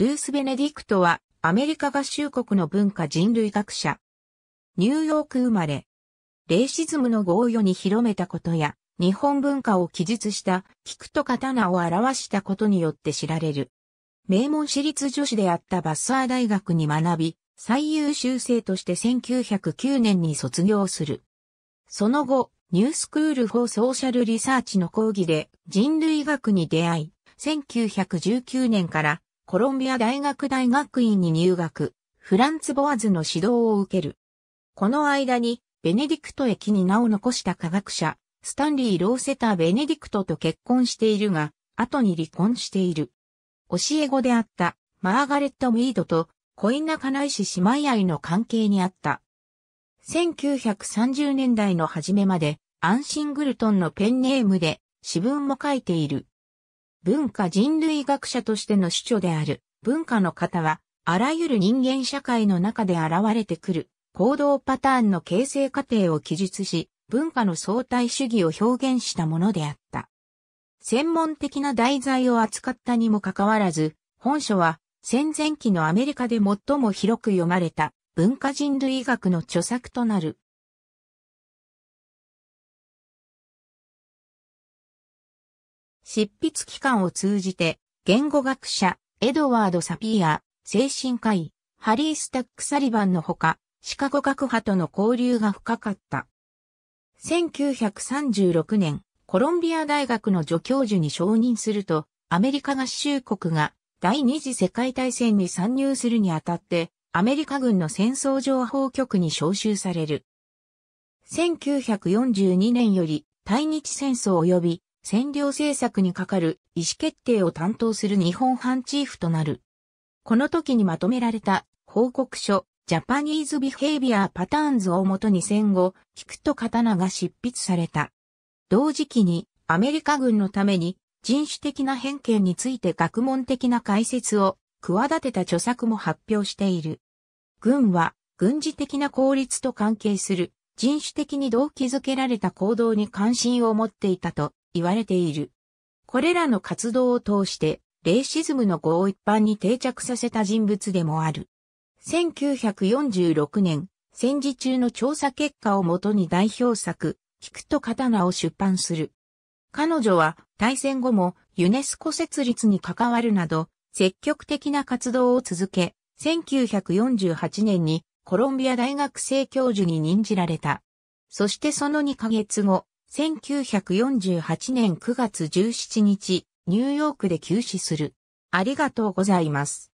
ルース・ベネディクトは、アメリカ合衆国の文化人類学者。ニューヨーク生まれ。レイシズムの合意に広めたことや、日本文化を記述した菊と刀を表したことによって知られる。名門私立女子であったバッサー大学に学び、最優秀生として1909年に卒業する。その後、ニュースクール・フォー・ソーシャル・リサーチの講義で人類学に出会い、1919年からコロンビア大学大学院に入学、フランツ・ボアズの指導を受ける。この間に、ベネディクト駅に名を残した科学者、スタンリー・ローセター・ベネディクトと結婚しているが、後に離婚している。教え子であったマーガレット・ミードとコイン仲いし、姉妹愛の関係にあった。1930年代の初めまでアンシングルトンのペンネームで詩文も書いている。文化人類学者としての主張である。文化の型は、あらゆる人間社会の中で現れてくる行動パターンの形成過程を記述し、文化の相対主義を表現したものであった。専門的な題材を扱ったにもかかわらず、本書は戦前期のアメリカで最も広く読まれた文化人類学の著作となる。執筆期間を通じて、言語学者、エドワード・サピーア、精神科医、ハリー・スタック・サリバンのほか、シカゴ学派との交流が深かった。1936年、コロンビア大学の助教授に承認すると、アメリカ合衆国が第二次世界大戦に参入するにあたって、アメリカ軍の戦争情報局に招集される。1942年より対日戦争及び占領政策にかかる意思決定を担当する日本版チーフとなる。この時にまとめられた報告書、ジャパニーズビヘイビアパターンズをもとに戦後、聞くと刀が執筆された。同時期にアメリカ軍のために人種的な偏見について学問的な解説を企てた著作も発表している。軍は軍事的な効率と関係する人種的に動機づけられた行動に関心を持っていたと言われている。これらの活動を通して、レイシズムの語を一般に定着させた人物でもある。1946年、戦時中の調査結果をもとに代表作、菊と刀を出版する。彼女は大戦後もユネスコ設立に関わるなど、積極的な活動を続け、1948年にコロンビア大学生教授に任じられた。そしてその2ヶ月後、1948年9月17日、ニューヨークで休止する。ありがとうございます。